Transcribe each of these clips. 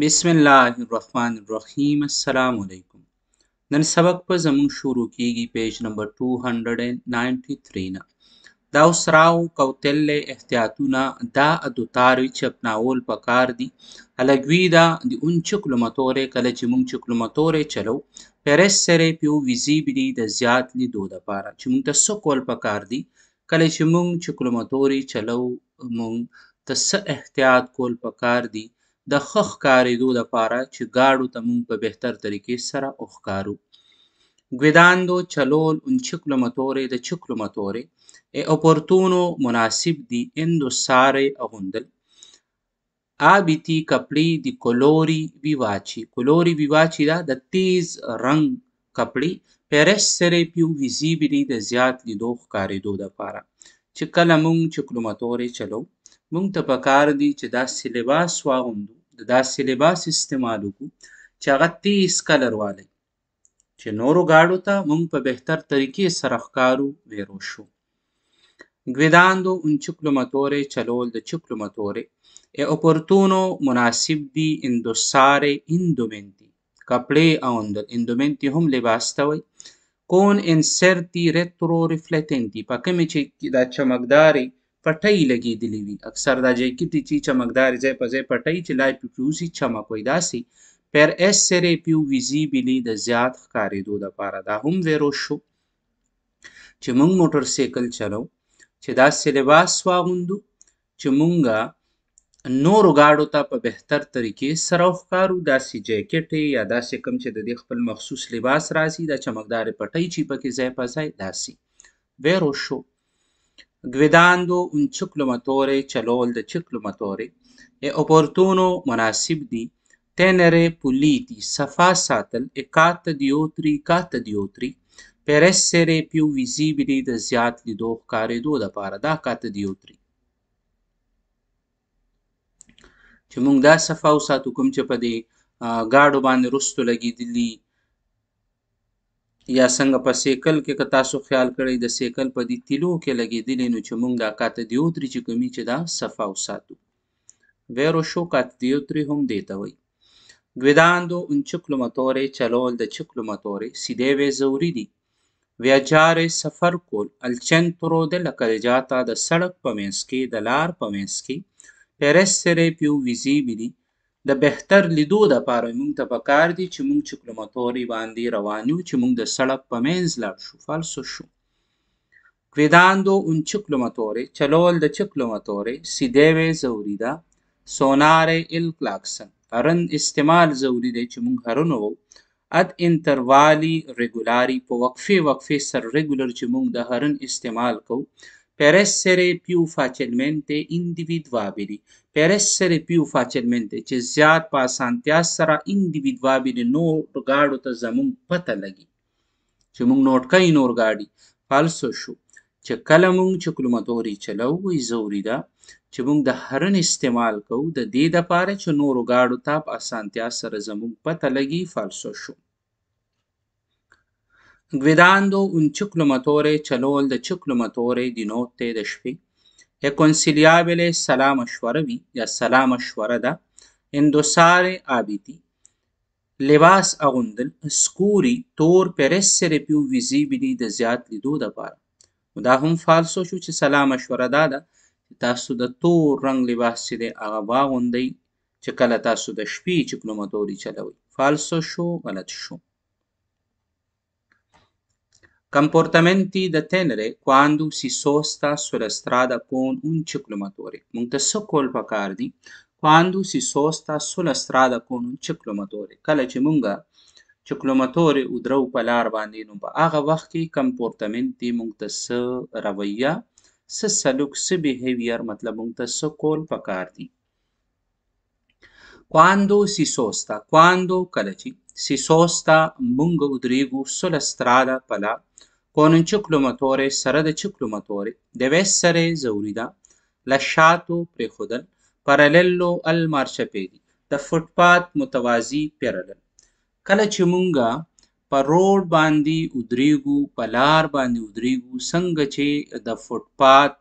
بسم الله الرحمن الرحیم السلام علیکم نن سبق په زموږ شروع کیږي پیج نمبر 293 نه دا اوس راو کوتل احتیاطونه دا د تاري چپناول پکار دي الګوی دا د اون چکلمتورې کله چې مونږ چکلمتورې چلو پیرس سره پیو ویزیبلی د زیات لیدو لپاره چې مونږ ته څه کول پکار دي کله چې مونږ چکلمتورې چلو مونږ ته څه احتیاط کول پکار دي د ښه ښکارېدو لپاره چې ګاډو ته موږ په بهتر طریقې سره وښکارو guidando Chalol un ciclomotore د ciclomotore è opportuno munasib di indossare agundel abiti capri di colori vivaci colori vivaci da da tez rang capri per essere più visibili د زیات لیدو ښکارېدو لپاره چې کله موږ چکلوماتورې چلو موږ ته پکار دي چې داسې لباس واغوندو د داسې لباس استعمال وکړو چې هغه تیز کلر والی چې نورو ګاډو ته موږ په بهتر طریقې سره ښکارو ویرو شو guidando un ciclomotore cialol del ciclomotore è opportuno munasibdi indossare indumenti caple aund indumenti hum le bastavai con inserti retroriflettenti pa kemi che da chamakdari پټۍ لګېدلې وي اکثر دا جیکټ چې چمکدار ځای په ځای پټۍ چې لای پکې اوسي چمک وي داسې پر اس سره پیو ویزیبلی د زیات ښکارېدو دپاره دا هم ویرو شو چې موږ موټر سایکل چلو چې داسې لباس واغوندو چې موږ نورو ګاډو ته په بهتر طریقې سره ښکارو داسې جیکټ یا داسې کوم چې د دې خپل مخصوص لباس راځي دا چمکدار پټۍ چې پکې ځای په ځای داسې ویرو شو گویداندو un ciclo motore celol de ciclo motore è e opportuno مناسب دی tenere puliti safà satel e catadiotri catadiotri per essere più visibili د زیات لیدو ښکارېدو دپاره دا کاتدیوتري چې موږ دا صفه وساتو کوم چې په دې ګاډو باندې رستو لګېدلي یا څنګه په سیکل کې که تاسو خیال کړئ د سیکل په دې تیلو کې لګېدلې نو چې موږ دا کاته دی درې چې کمی چې دا صفا وساتو vero scioccattiottri hondetavoi. Guidando un ciclomotore cialol da ciclomotore si deve esaurire. Viaggiare safarcol al centro della carreggiata da Sarak Pamensky, da Lar Pamensky, per essere più visibili د بهتر لیدو دپاره موږ ته پکار دي چې موږ چکلمتوري باندې روان یو چې موږ د سړک په منځ لاړ شو فالسو شو Guidando un ciclomotore celò il ciclomotore si deve زوریده suonare il clacson هرن استعمال زوریده چې موږ هرن وو ات انټروالي ریګولاري په وقفي وقفي سر ریګولر چې موږ د هرن استعمال کوو per essere più facilmente individuabili. Per essere più facilmente چې زیات په اسانتیا سره individuabili نور غاړو ته زموږ پته لګي چې موږ نوٹ کوي نور غاړي فالسو شو چې کله موږ چې کلمه توري چلو وي زوري ده چې موږ د هرن استعمال کوو د دې د پاره چې نور غاړو ته په اسانتیا سره زموږ پته لګي فالسو شو Guidando un ciclomotore چلول د ciclomotore di notte د شپې Reconciliabile سلا مشوره وي یا سلا مشوره ده Indossare abiti لباس اغوندل سکوري تور پر سره پیو ویزیبلی د زیات لیدو لپاره دا هم فالسو شو چې سلا مشوره ده ده تاسو د تور رنگ لباس چې دی هغه واغوندئ چې کله تاسو د شپې چکلومتوري چلوئ فالسو شو غلط شو Comportamenti da tenere quando si sosta sulla strada con un ciclomotore. منتصقل پکار دي quando si sosta sulla strada con un ciclomotore. کله چې مونږه چکلوموتور او درو په لار باندې نو په هغه وخت کې کمپورټمنت دی مونږ ته س رویه س سلوک س بیهیویر مطلب مونږ ته س کول پکار دي quando si sosta quando کله چې si sosta mungo Udrigu sulla strada Palà con un ciclomotore sarà da ciclomotore deve essere esaurita, lasciato precoden, parallelo al marciapiedi, د فوټپات متوازی پیرلل کله چې مونږه په روډ باندې ودریږو په لار باندې ودریږو څنګه چې د فوټپات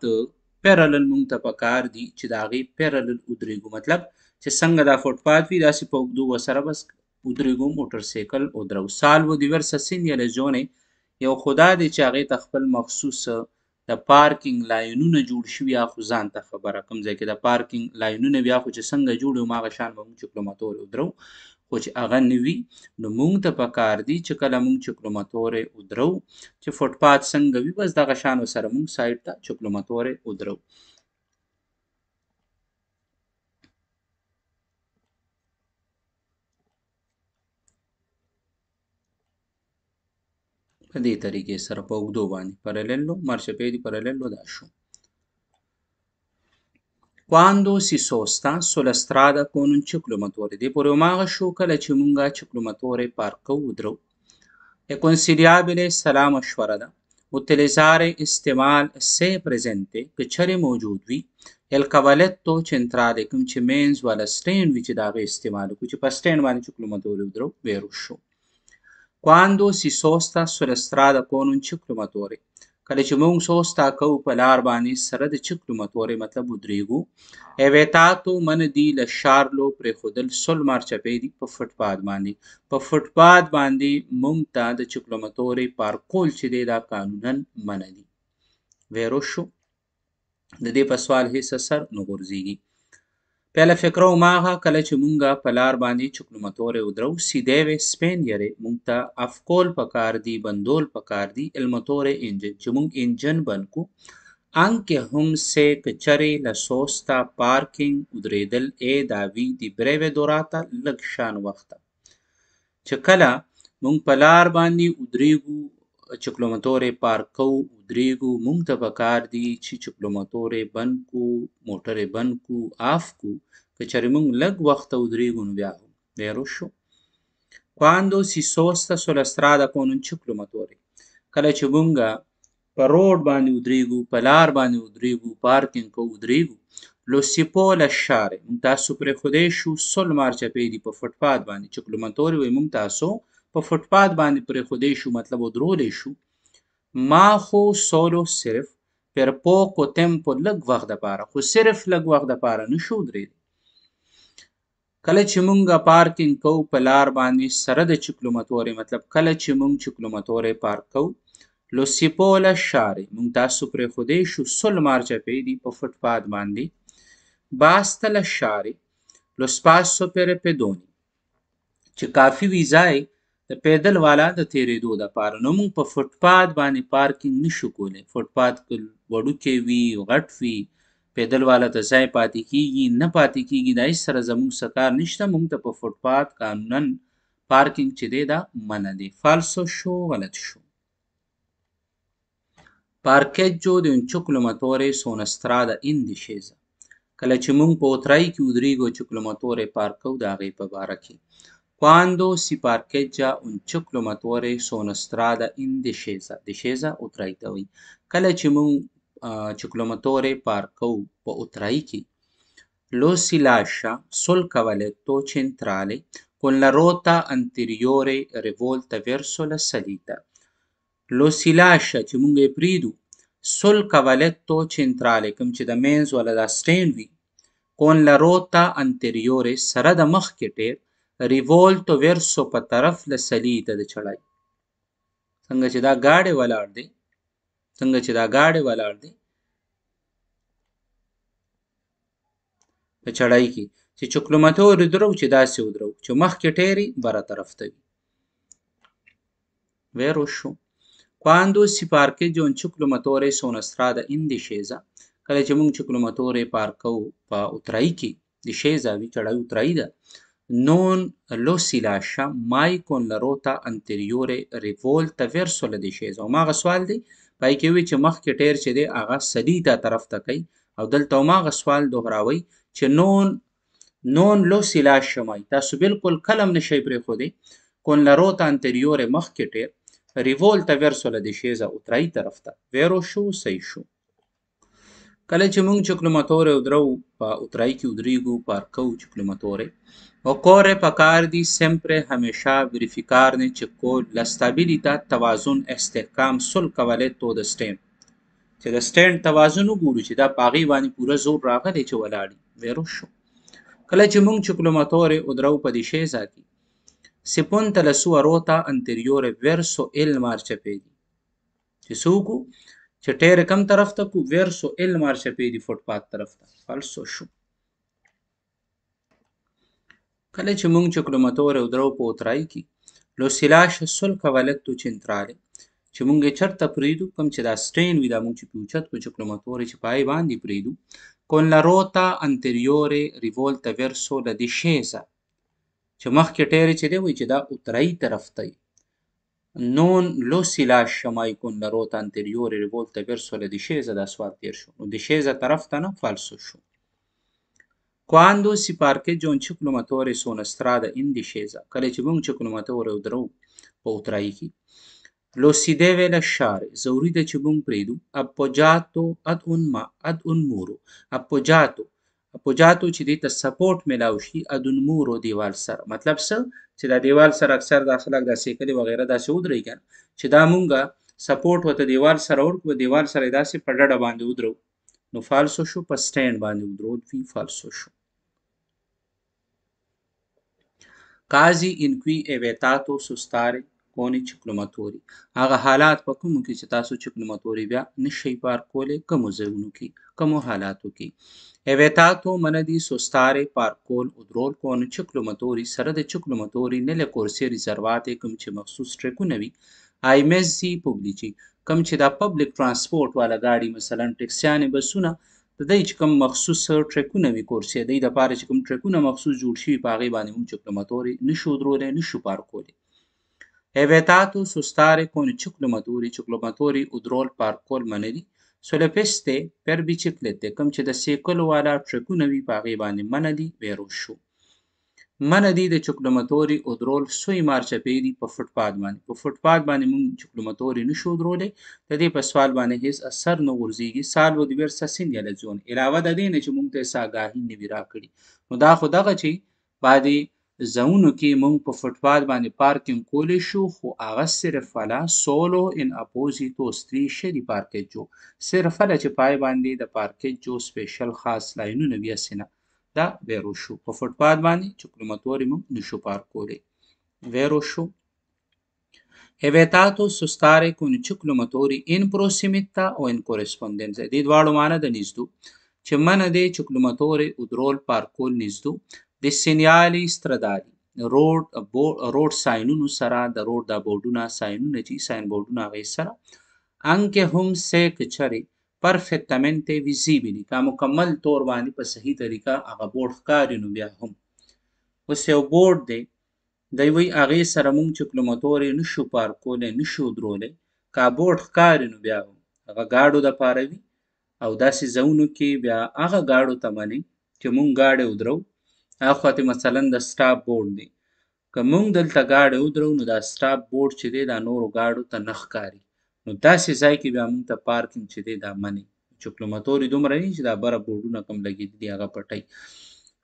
پیرلل مونږ ته پکار دي چې د هغې پیرلل ودریږو مطلب چې څنګه دا فوټپات وي داسې په اوږدو ورسره بس ودرېږو موټرسایکل ودرو salvo diverse segnalazioni یو خدا دی چې هغه ته خپل مخصوص د پارکینګ لاینونه جوړ شوی اخو ځان ته خبره کوم ځکه د پارکینګ لاینونه بیا خو چې څنګه جوړو ما غشان به موږ چکلماتور ودرو خو چې هغه نوي نو موږ ته پکار دی چې کله موږ چکلماتور ودرو چې فوټپات څنګه وي بس دغه شان سره موږ سایت ته چکلماتور ودرو Cadê ta richiesta po Vogdovani, parallelo, marciapiedi parallelo Dascio. Quando si sosta sulla strada con un ciclomatore, di rimanere asciuga la cimunga ciclomatore parco udro. È consigliabile salama shwarada, utilizzare istimal se presente che c'è mojudvi e il cavalletto centrale che ci menzo alla strain vicida istimal, che ci pa vale ciclomatore udro, veruscio. quando si sosta sulla strada con un ciclomatore کله چې موږ سوستا کوو په لار باندې سره د چکلوماتورې مطلب ودرېګو ایویتاتو من دی له شارلو پرې خودل سل مار چپې دی په فټپاد باندې په فټپاد باندې موږ ته د چکلوماتورې پارکول چې دی دا قانونن من دی ویرو شو د دې په سوال هیڅ اثر نه ګرځيږي پہلا فقره هماغه کله چې مونږه په لار باندې چکلمه تورې ودرو سیده وې سپین یارې مونږ ته افکول پکار دي بندول پکار دي علمه تورې انجن چې مونږ انجن بنکو anche hum se cacciare la sosta parking udredel e da vi di breve durata لږ شان وخت چې کله مونږ په لار باندې ودرېګو چکلوموتورې پارک کوو ودرېږو موږ ته پکار دي چې چکلوموتورې بند کړو موټرې بند کړو آف کړو که چېرې موږ لږ وخته ودرېږو نو بیا verosho. Quando si sosta sulla strada con un ciclomotore. کله چې مونږ په روډ باندې ودرېږو په لار باندې ودرېږو پارکینګ کو ودرېږو لو si può lasciare موږ تاسو پرېښودی شو سل مارچپې دي په فټپات باندې چکلومتورې وایي موږ تاسو په فوټپات باندې پرېښودی شو مطلب ودرولی شو ما خو سولو صرف پر پوکو تمپو لږ وخت دپاره خو صرف لږ وخت دپاره نه شو درېدی کله چې مونږ پارکینګ کوو په لار باندې سره د چکلومتورې مطلب کله چې مونږ چکلومتورې پارک کوو لوسیپوله شارې مونږ تاسو پرېښودی شو سل مارچپې دي په فوټپات باندې basta lasciare lo spasso per pedoni. C'è caffi visai د پیدل والا د تیرېدو د پاره نو موږ په فوټپات باندې پارکینګ نشو کولی فوټپات وړو کې وی غټ وی پیدل والا ته ځای پاتې کیږي نه پاتې کیږي دا هیڅ سره زموږ سکار نشته موږ ته په فوټپات قانونن پارکینګ چې دی دا منع دی فالسو شو غلط شو پارکیجو د un ciclomatore su una strada in discesa کله چې موږ په اترای کې ودرېږو چې کلمتورې پارکو د هغې په باره کې Quando si parcheggia un ciclomotore su una strada in discesa discesa اطرايي ته وایي کله چې موږ ciclomotori پارکوو په اطرایي کې lo si lascia sul cavalletto centrale con la ruota anteriore rivolta verso la salita lo si lascia چې موږ یې پرېږدو sul cavalletto centrale کوم چې د مینځ والا دا سټینډ وي con la ruota anteriore سره د مخ کې ټیر ریولټ ورسو په طرف له سلی ته د چړای څنګه چې دا گاډي ولاړ دی څنګه چې دا گاډي ولاړ دی په چړای کې چې چکلمته ور درو چې داسې ودرو چې مخ کې ټيري بره طرف ته وي vero show quando si parcheggia un ciclomotore su una strada in discesa کله چې موږ چکلمتورې پارکو په پا اترای کې د شیزه وی چړای اترای ده non lo si lascia mai con la ruota anteriore rivolta verso la discesa هماغه سوال دی پای کې وی چې مخکې ټیر چې دی هغه سلیدا طرف ته کوي او دلته هماغه سوال دوهراوي چې نون نون لو si lascia mai تاسو بالکل کلم نشي پرې خو دی con la ruota anteriore مخکې ټیر rivolta verso la discesa او ترای طرف ته ویرو شو صحیح شو کله چې موږ چکلماتورې ودرو په اترای کې ودرېږو پارکو چکلماتورې occorre pagardi sempre همېشه verificarne چې con la stabilità توازن استحکام سل کوله تو د سټین چې د سټین توازن وګورو چې دا پاغي باندې پوره زور راغلی چې ولاړی ویرو شو کله چې موږ چکلماتورې ودرو په دې شی ځکه سپون تل سو روتا انټریور ورسو ال مارچ پیږي چې سوکو چې ټیر کم طرف ته کو ورسو ال مارشه پی دی فوټ پات طرف ته فالسو شو کله چې مونږ چکلمتور او درو په اترای کې لو سلاش سل کولت تو چنتراله چې مونږ چرته پریدو کوم چې دا سټین وی دا مونږ چې پیوچت په چکلمتوري چې پای باندې پریدو con la rota anteriore rivolta verso la discesa چې مخکې ټیرې چې دی وی چې دا اترای طرف ته non lo si lascia mai con la ruota anteriore rivolta verso la discesa da svaltirciolo, discesa taraftana falsosciolo. Quando si parcheggia un ciclomatore su una strada in discesa, caleci un ciclomatore o traichi, lo si deve lasciare esaurito cibun predu appoggiato ad un, ma, ad un muro, appoggiato پوجاتو چې دې ته سپورټ ملاو شي ادون مورو دیوال سره مطلب څه چې دا دیوال سره اکثر داخلك د سیکلي وغیرہ دا شود رہی کړ چې دا مونږه سپورټ وته دیوال سره ورکو دیوال سره داسې په ډډه باندې ودرو نو فالسو شو په سټینډ باندې ودرو فی فالسو شو قاضی انکی اویتاتو سستاره کونی چکلوماتوري هغه حالات په کوم کې چې تاسو چکلوماتوري بیا نشي بار کولې کوم ځایونو کې کوم حالاتو کې اویتاتو مندی سوستاره پارکول او درول کون چکلوماتوري سره د چکلوماتوري نه له کورسي ریزروات کوم چې مخصوص ټریکونه وي آی ایم ایس سی پبلیچي کوم چې د پبلک ترانسپورت والا گاډي مثلا ټیکسیانه بسونه د دې چې کوم مخصوص ټریکونه وي کورسي د دې لپاره چې کوم ټریکونه مخصوص جوړ شي په هغه باندې هم چکلوماتوري نشو درولې نشو پارکولې È e vietato sostare con i ciclomotori, ciclomotorii ودرول پارکول منلي سوله پستې پر بېسیکلټ دی کوم چې د سیکل والا ټرکونه وي په هغې باندې منع دي ویروش شو منع دي د چکلمتوري ودرول سوی مارچپیري په فوټپاد باندې په فوټپاد باندې موږ چکلمتوري نشو ودرولی د دې په سوال باندې هیڅ اثر نه غورځېږي سالو diversa segnalazioni علاوه د دې نه چې موږ ته ساګاهي نه وي راکړي نو دا خو دغه چې بعدې ځایونو کې موږ په فوټپاټ باندې پارکینګ کولی شو، خو هغه صرف اله "solo in apposito strisce di parcheggio" صرف اله چې په هغې باندې د پارکېجو سپېشل خاص لاینونه وي، هسې نه. دا "vero su" په فوټپاټ باندې چې کلمه موږ نه شو پارک کولی. "Vero su". "È vietato stare con ciclomotori in prossimità o in corrispondenza" د دې دواړو معنی د "نږدې" چې منع دی چې کلمه "او" درول، پارک کول نږدې. د سینیالي سترداري روډ روډ ساينونو سره د روډ د بورډونه ساينونه چې ساين بورډونه غي سره انکه هم سیک چری پرفیکټمنټه ویزیبلی کا مکمل تور باندې په صحیح طریقه هغه بورډ ښکاری نو بیا هم اوس یو بورډ دی د وی هغه سره مونږ چې کلمتوري نشو پار کولې نشو درولې کا بورډ ښکاری نو بیا هم هغه گاډو د پاره وی او داسې زونو کې بیا هغه گاډو ته منی چې مونږ گاډه ودرو هغه خواته مثلا د سټاپ بورډ دی که مونږ دلته گاډی ودرو نو دا سټاپ بورډ چې دی دا نورو گاډو ته نه ښکاري نو داسې ځای کې بیا مونږ ته پارکینګ چې دی دا منی چوکلومتوري دومره نه چې دا بره بورډونه کم لګېدلي دي هغه پټۍ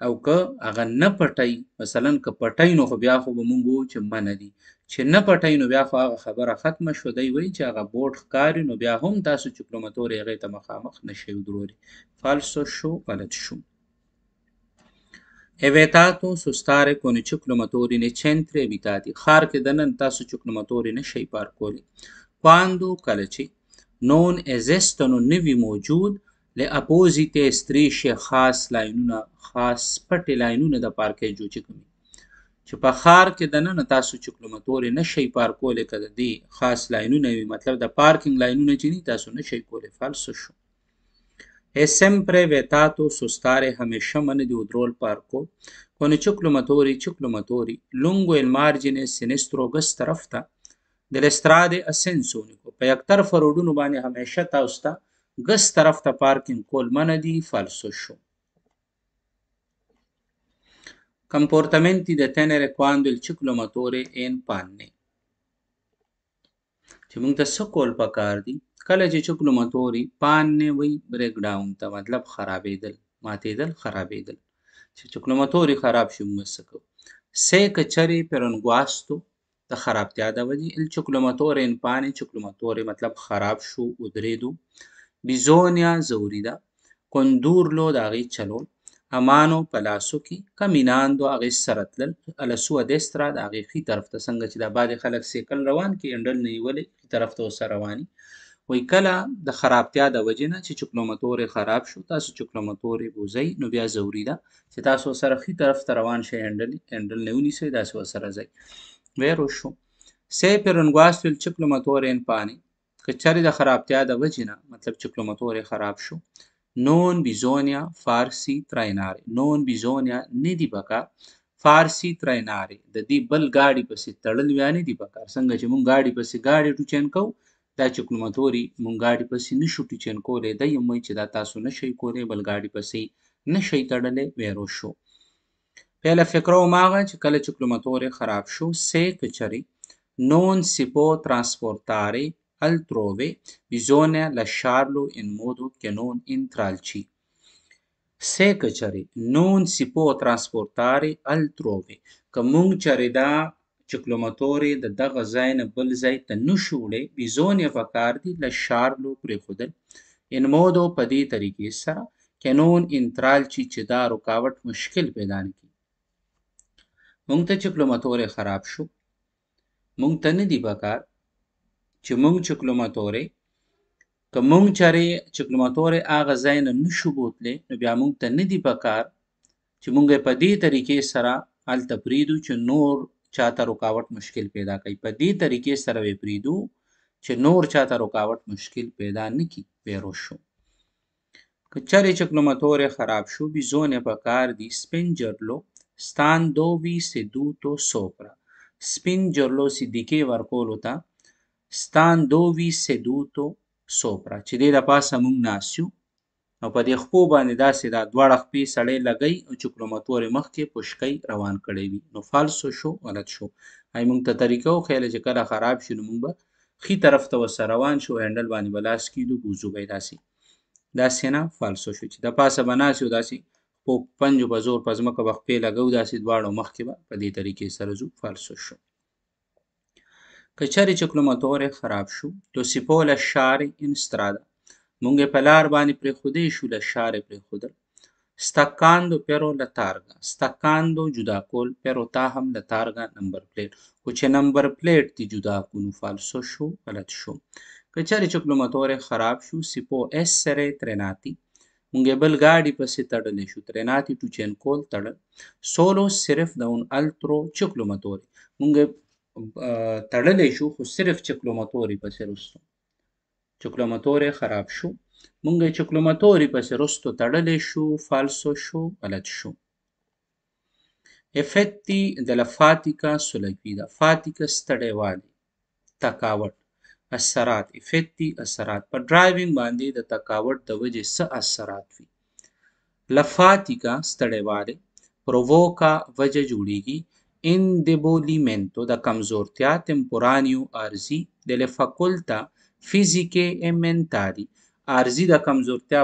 او که هغه نه پټۍ مثلا که پټۍ نو خو بیا خو به مونږ وو چې منه دي چې نه پټۍ نو بیا خو هغه خبره ختمه شوه دی وایي چې هغه بورډ ښکاري نو بیا هم تاسو چوکلومتوري هغې ته مخامخ نه شئ ودرولي فالسو شو غلط شو è vietato sostare con i ciclomotori nei centri abitati. Harkidanan tasso ciclomotori ne shai parcoli. Quando kalachi non esistono nevi موجود له اپوزیت استریشه خاص لاینونه خاص پټ لاینونه د پارکې جوړ کوي چې په خار کې د نن تاسو چکلمتورې نشي پارکولې کده دي خاص لاینونه وي مطلب د پارکینګ لاینونه چې تاسو نشي کولې فالس شو è sempre vietato sostare hameshamane di Udrol parco con i ciclomatori ciclomatori lungo il margine sinistro gas delle strade a senso unico په یک طرفه روډونو باندې همیشه تاسو ته ګس طرف falso show comportamenti da tenere quando il ciclomatore è in panne چې موږ ته څه کول پکار دي کله چې چوک لمتوري پان نه وي بریک ډاون ته مطلب خرابېدل ماتېدل خرابېدل چې چوک لمتوري خراب شي موږ څه کوو سه کچري پرنګواستو د خرابتیا د وجې ال چوک لمتوري ان پانې چوک لمتوري مطلب خراب شو ودرېدو بيزونیا زوریدا کندور لو داغي چلول a mano په لاسو کې کمیناندو هغه سره تلل ال سو د استرا د هغه خي طرف ته څنګه چې د باندې خلک سیکل روان کې انډل نه ویلې طرف ته وسره رواني وای کله د خرابتیا د وجې نه چې چکلومتور خراب شو تاسو چکلومتور بوزي نو بیا ضروری ده چې تاسو سره خي طرف ته روان شئ هندل هندل نه ونی سي تاسو سره ځي ویرو شو سه پرنګواستل چکلومتور ان پانی کچاري د خرابتیا د وجې نه مطلب چکلومتور خراب شو non bisogna farsi trainare non bisogna نه دی پکار فارسی تریناري د دې بل گاډي پسې تړل ویانې دی پکار څنګه چې مونږ گاډي پسې گاډي ټوچن کو دا چې کومتوري مونږ گاډي پسې نشو ټوچن کولې د یم چې دا تاسو نشئ کولې بل گاډي پسې نشئ تړلې ویرو شو پهله فکر او ماغه چې کله چې کومتوري خراب شو سه کچري نون سپو ترانسپورتاري altrove bisogna lasciarlo in modo che non intralci. Se căciare non si può transportare altrove, că mung cere da ciclomătorii de dagă ځای نه بل ځای ته نشوړي بيزونې پکار دي له شارلو پرېښودل ان مودو په دې طریقې سره کنون انترال چې چې دا رکاوټ مشکل پیدا نه کړي مونږ ته چکلومتورې خراب شو مونږ ته نه دي پکار چې مونږ چکلماتوري که مونږ چرې چکلماتوري اغه ځای نه نشو بوتلې نو بیا مونږ ته نه دی پکار چې مونږ په دې طریقې سره ال تپریدو چې نور چاته رکاوټ مشکل پیدا کوي په دې طریقې سره وی پریدو چې نور چاته رکاوټ مشکل پیدا نه کی پیرو شو که چرې چکلماتوري خراب شو بيزونه پکار دی سپینجرلو stando vi seduto sopra spingerlo si di che varcolota standovi seduto sopra چې دې د پاسه مونږ ناسیو او په دې خپو باندې داسې دا دواړه خپې سړی لګی او چکلومتور مخکې پشکی روان کړی وي نو فالسو شو غلط شو هی مونږ ته طریقه او خیال چې کله خراب شي نو مونږ به خي طرف ته وسه روان شو هینډل باندې به لاس کیدو بوزو به داسې داسې نه فالسو شو چې د پاسه به ناسي او داسې خو پنجو په زور په ځمکه به خپې لګو داسې دواړو مخکې به په دې طریقې سره ځو فالسو شو Che چېرې کلوماتور خراب شو لو si può lasciare in strada موږ یې په لار باندې پرېښودی شو lasciare پرېښودل staccando però la targa staccando جدا کول però تا هم la targa نمبر پلیټ خو چې نمبر پلیټ دې جدا کړو فالسو شو غلط شو که چېرې کلوماتور خراب شو si può essere trenati مونږ بل ګاډي پسې تړلې شو ترناتی ټوچین کول تړل سولو صرف د اون الترو چکلو متوري مونږ تړلی شو خو صرف چکلوماتوري پسې رستو چکلوماتوري خراب شو مونږ چکلوماتوري پسې رستو تړلی شو فالسو شو غلط شو افتی دلا فاتیکا سلګیدا فاتیکا ستړی والی تکاوت اثرات افتی اثرات په ډرایوینګ باندې د تکاوت د وجې څه اثرات وي لفاتیکا ستړی والی پرووکا وجه جوړیږي indebolimento da cambiortea temporâneo arzii delle faculته فزیکې امنتاري عارضي د کمزورتیا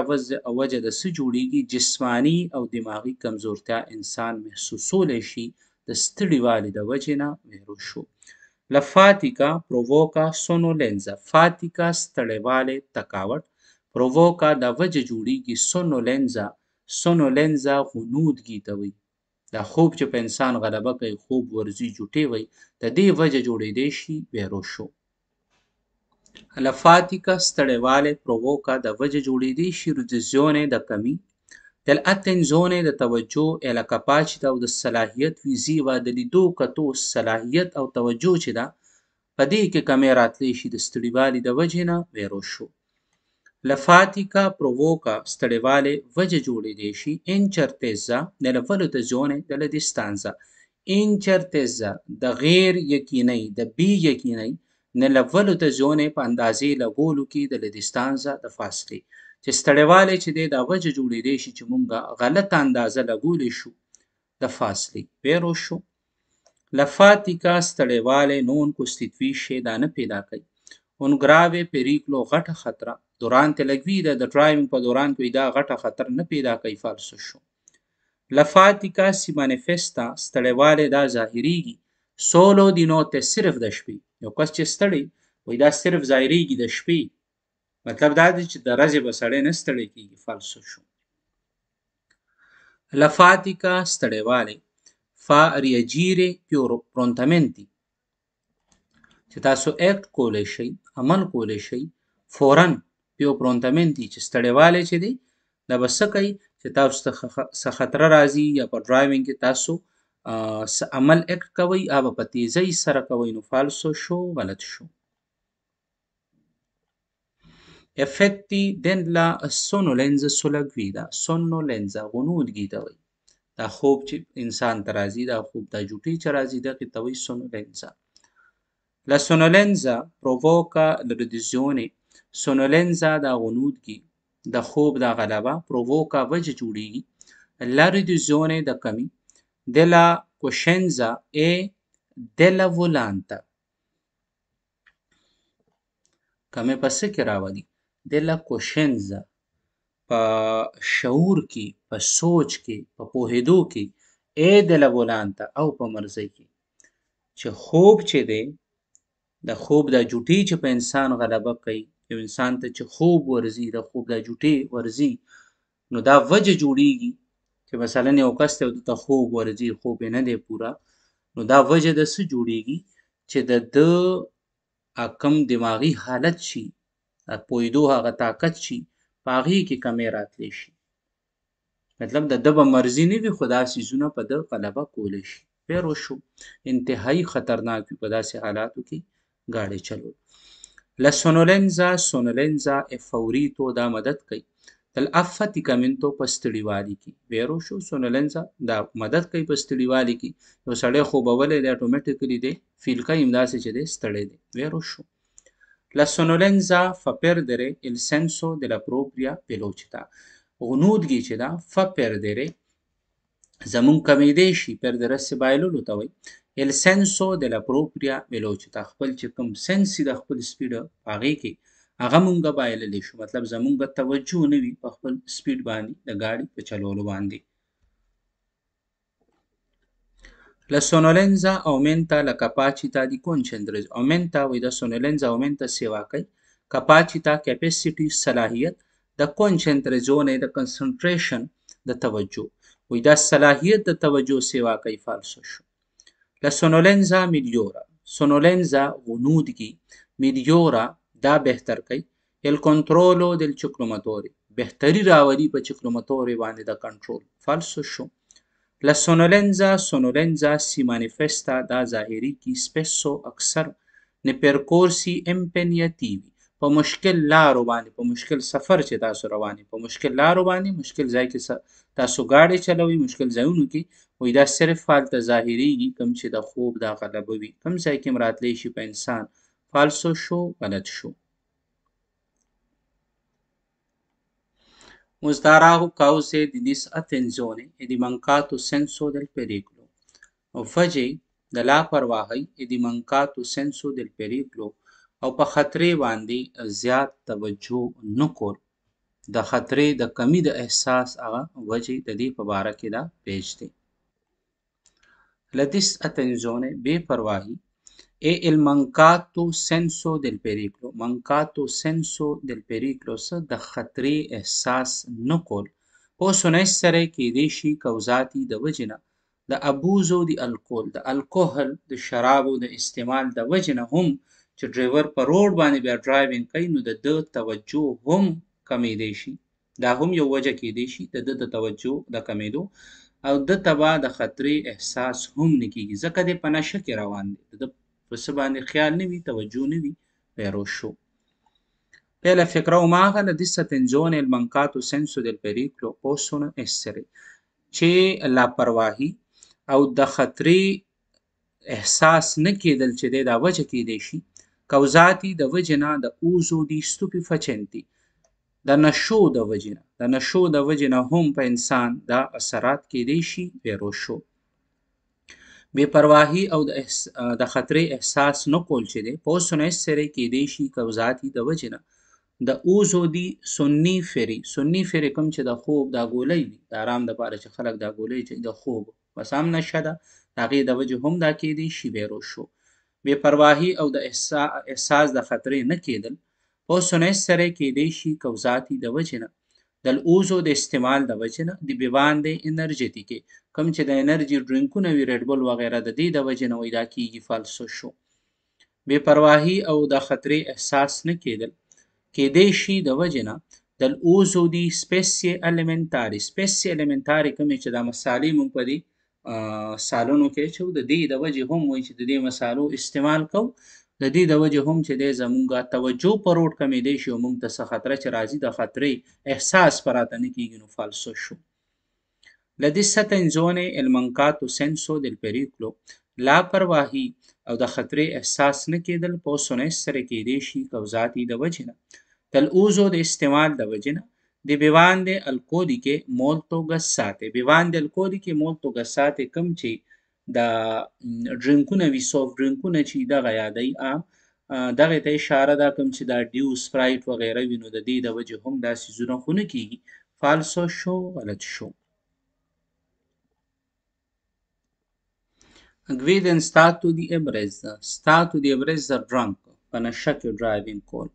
وجه د څه جوړیږي جسمانی او دماغی کمزورتیا انسان محسوسولی شي د ستړي والي د وجې نه محروم شو له فاتیکا پرووکا سونولنزا فاتیکا ستړی والی تکاوټ پرووکا د وجه جوړیږي سونولنزا سونولنزا غنودګي ته وایي دا خوب چې په انسان غلبه کوي خوب ورزي جوټي وي د دې وجه جوړېدې شي بیروشو الفاتیکا ستړېواله پرووکا د وجه جوړېدې شي رجزیونه د کمی دل اتنزونه د توجه اله کپاچ او د صلاحیت ویزی و د لیدو کتو صلاحیت او توجه چې ده په دې کې کمی راتلی شي د ستړېوالي د وجه نه بیروشو La fatica provoca strevale vage giuli 10, incertezza nella valutazione della distanza, incertezza da غیر یقینی د بی یقینی نله valutazione په اندازې لګولو کې د distanza د فاصله چې ستړیواله چې د وجه جوړې دي چې مونږ غلط اندازه لګولې شو د فاصله پیرو شو لفاتیکا ستړیواله نون کوستیتوی شی دانه پیدا کوي اون گراوه پریکلو غټه خطره durante l'guida the driving په دوران کې دا غټه خطر نه پیدا کوي فالس شو لفاتیکا سی مانیفستا ستړیواله دا ظاهریږي سولو دینو ته صرف د شپې یو کس چې ستړي وای دا صرف ظاهریږي د شپې مطلب دا دی چې د ورځې به سړی نه ستړی کیږي فالس شو لفاتیکا ستړیواله fa reagire più prontamente چې تاسو اکټ کولای شئ عمل کولای شئ فورا پیو پرونتمنت دي چې ستړی والی چې دی دا به څه کوي چې تاسو ته څه خطره راځي یا په ډرایوینګ کې تاسو څه عمل اکټ کوئ یا به په تیزۍ سره کوئ نو فالسو شو غلط شو effetti della sonnolenza sulla guida sonnolenza غنود گیته وي دا خوب چې انسان ته راځي دا خوب دا جوټي چې راځي دا کې توي sonnolenza La sonnolenza provoca la riduzione سونولنزا دا غنود کی د خوب دا غلبه پروووکا وجه جوړیږي la riduzione da cami della coscienza e della volanta کمه پس کې راوړي della coscienza په شعور کې په سوچ کې په پوهېدو کې اے della volanta او په مرزي کې چې خوب چې دی د خوب د جوټي چې په انسان غلبه کوي یو انسان ته چې خوب ورزي د خوب د جوټې ورزي نو دا وجه جوړیږي چې مثلا یو کس ته د خوب ورزي خوب نه دی پورا نو دا وجه د څه جوړیږي چې د د کم دماغي حالت شي پویدو هغه طاقت شي پاغي کې کمی راتلی شي مطلب د دبه مرزي نه وي خدا سيزونه په د غلبه کول شي پیر وشو انتهایی خطرناک په داسې حالاتو کې گاڑی چلول La sonnolenza sonnolenza è favorito da مدد کوي تل افاتیکامنتو په ستړیوالي کې ویرو شو سونولنزا دا مدد کوي په ستړیوالي کې یو سړی خوبولې دی اتوماتیکلی دی فیل کا امداسې چې دی ستړی دی ویرو شو La sonnolenza fa perdere il senso della propria velocità. غنودګي چې دا fa perdere Zammun کمیدې شي پر د رس بایللو ته وي ال سنسو د لا پروپریا ویلوچتا خپل چې کوم سنسي د خپل سپیډ هغه کې هغه مونږه بایللې شو مطلب زمونږ توجه نه وي په خپل سپیډ باندې د گاډي په چلولو باندې La sonnolenza aumenta la capacità di concentrarsi. Aumenta وي د sonnolenza aumenta سیوا کوي capacità capacity صلاحیت د concentration د concentration د توجه وي دا صلاحیت د توجه سیوا کیفالسو شو لا سونولنزا میلیورا سونولنزا غنودگی میلیورا دا بهتر کوي el controllo del ciclomatore بهتري راوړي په ciclomatore باندې د کنټرول فالسو شو La sonnolenza, sonnolenza si manifesta da zahiri spesso aksar nei percorsi impegnativi په مشکل لارو باندې په مشکل سفر چې تاسو روانې په مشکل لارو باندې مشکل ځای کې تاسو گاډي چلوي مشکل ځایونو کې وای دا صرف فالته ظاهریږي کم چې د خوب دا غلبه وي کم ځای کې مراتلی شي په انسان فالسو شو غلط شو Mostrará o causa de desatenção e de mancato senso del periclo. O fajei da la parvahai e de mancato senso del periclo او په خطرې باندې زیات توجه نه کول د خطرې د کمی د احساس هغه وجې د دې په باره کې دا پیج دی La disattenzione, beparvahi, è il mancato senso del pericolo. Mancato senso del pericolo, da khatri ehsas nukol. Possono essere che desci causati da vagina, da abuso di alcol, da alcohol, da sharabo, da istimal, da vagina hum چې ډرایور په روډ باندې بیا ډرایوینګ کوي نو د ده توجه هم کمیدی شي دا هم یو وجه کیدی شي د ده د توجه د کمیدو او د تبا د خطرې احساس هم نه کیږي ځکه د په نشه کې روان دی د په څه باندې خیال نه وي توجه نه وي پیرو شو Per la fecra umana la disattenzione e il mancato senso del pericolo possono essere چې لاپرواهي او د خطرې احساس نه کېدل چې د وجه کېدې شي causati da vagina da uso di stupefacenti. د نشو د وجنه د نشو د وجنه هم په انسان دا اثرات کېدی شي ویروس شو بے پرواهی او د احس... د خطرې احساس نه کول چې دی په سنیس سره کېدی شي قوزاتی د وجنه د اوزو دی سنی فری سنی فری کوم چې د خوب د ګولۍ دی د آرام د پاره چې خلک د ګولۍ چې د خوب بس هم نشه ده هغې د وجه هم دا کېدی شي ویروس شو بې پرواهي او د احساس د خطرې نه کېدل په سنت سره کېدای شي کوزاتي د وجه نه د اوزو د استعمال د وجه نه د بیوان د انرژیتیکې کم چې د انرژي ډرینکونه وي ریډبل وغیره د دې د وجه نه ویدا کېږي فالسو شو بې پرواهي او د خطرې احساس نه کېدل کېدای شي د وجه نه دل اوزو دی سپیسی الیمنتاری سپیسی الیمنتاری کمی چې دا مسالې مونږ په دې سالونو کې چې د دې د وجه هم وایي چې د دې مسالو استعمال کو د دې د وجه هم چې د زمونږه توجه پر وټ کمې دی شو مونږ ته څه خطر چې راځي د خطرې احساس پراته نه کیږي نو فالسو شو لدې ستنځونه المنکاتو سنسو دل پریکلو لا پرواهي او د خطرې احساس نه کېدل په سنې سره کې دی شي کوزاتي د وجه نه تل اوزو د استعمال د وجه نه Deve bande alcoliche molto gassate. Bevande alcoliche molto gassate کوم چې دا ډرینکونه وی سوفت ډرینکونه چې دا یادای ا دغه ته اشاره دا کوم چې دا ډیو سپرایټ وغیرہ وینو د دې د وجه هم دا سيزونه خونه کیږي فالسو شو غلط شو Guida in stato di ebbrezza, stato di ebbrezza drunk, په نشه کې ډرایوینګ کول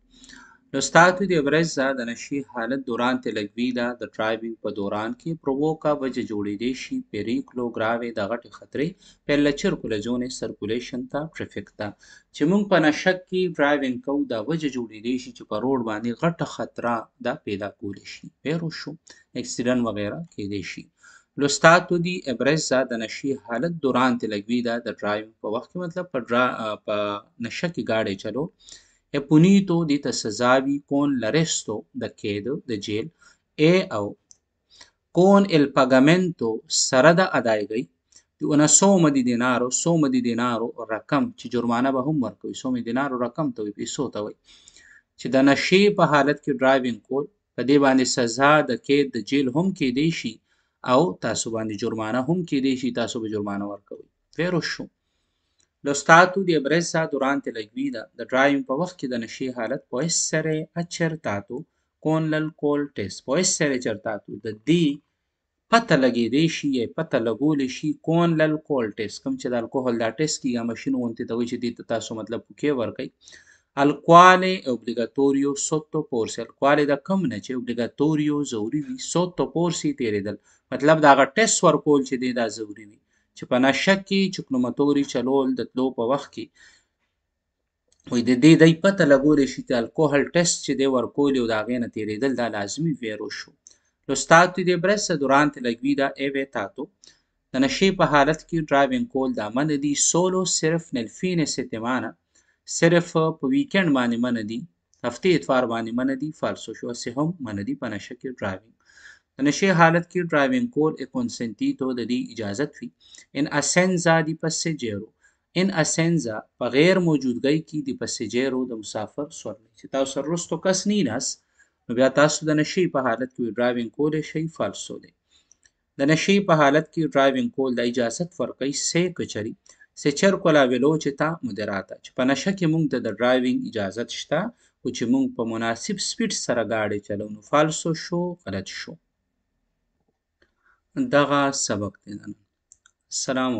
Lo stato di Abrezza د نشي حالت دوران تلګویدا د ډرایوینګ په دوران کې پرووکا وجه جوړېدې شي پیریکلو ګراوي د غټې خطرې په لچر کولجونې سرکولیشن ته ټرافیک ته چې موږ په نشک کې ډرایوینګ کوو دا وجه جوړېدې شي چې په روډ باندې غټه خطره دا پیدا کولی شي پیرو شو اکسیډنټ وغیرہ کېدې شي لوستاتو دی ابرزا د نشي حالت دوران تلګویدا د ډرایو په وخت کې مطلب په نشه کې گاډي چلو È e punito di tassavi con l'arresto e da chiedo da jail e o con il pagamento سره د ادایګۍ د انا سوم دي دینارو سوم دي دینارو رقم چې جرمانه به هم ورکوي سوم دینارو رقم ته وي پیسو ته وي چې د نشې په حالت کې ډرایوینګ کول په دې باندې سزا د کې د جیل هم کې دی شي او تاسو باندې جرمانه هم کې دی شي تاسو به جرمانه ورکوي فیر شو Lo stato di ebbrezza durante la guida da driving può da sci halat può essere accertato con l'alcol test. Può essere accertato da D پته لګېدې شي یا پته لګولې شي کون الکول ټیسټ کوم چې د الکوهل دا ټیسټ کیږي ماشين ونته ته وایي چې دې ته تاسو مطلب کې ورکړي الکواله اوبلیګاتوریو سوتو پورس الکواله د کم نه چې اوبلیګاتوریو ضروری وي سوتو پورسي تیرېدل مطلب دا غټ ټیسټ ورکول چې دې دا ضروری وي چې په ناشکي چکنومتوري چلول د تلو په وخت کې وې د دې دای پته لګولې شي چې الکوهل ټیسټ چې دی ورکول او دا غینه تیرېدل دا لازمی ویرو شو لو ستاتو د برس دوران ته لګوي دا ای وی تاسو د نشې په حالت کې ډرایوینګ کول دا من دي سولو صرف نل فینه ستمانه صرف په ویکند باندې من دي هفته اتوار باندې من دي فالسو شو سه هم من دي په نشه کې ډرایوینګ د نشي حالت کې ډرایوینګ کول ا کنسنټیټو د دې اجازت وي ان اسنزا دی پسېجرو ان اسنزا په غیر موجودګۍ کې د پسېجرو د مسافر سورلې چې تاسو رستو کس نه نس نو بیا تاسو د نشي په حالت کې ډرایوینګ کول شي فالسو دی د نشي په حالت کې ډرایوینګ کول د اجازت فرقې سه کچري سچر کولا ویلو چې تا مدراته چې په نشه کې مونږ د ډرایوینګ اجازت شته خو چې مونږ په مناسب سپیډ سره گاډي چلو نو فالسو شو غلط شو دغه سبق دی. السلام علیکم.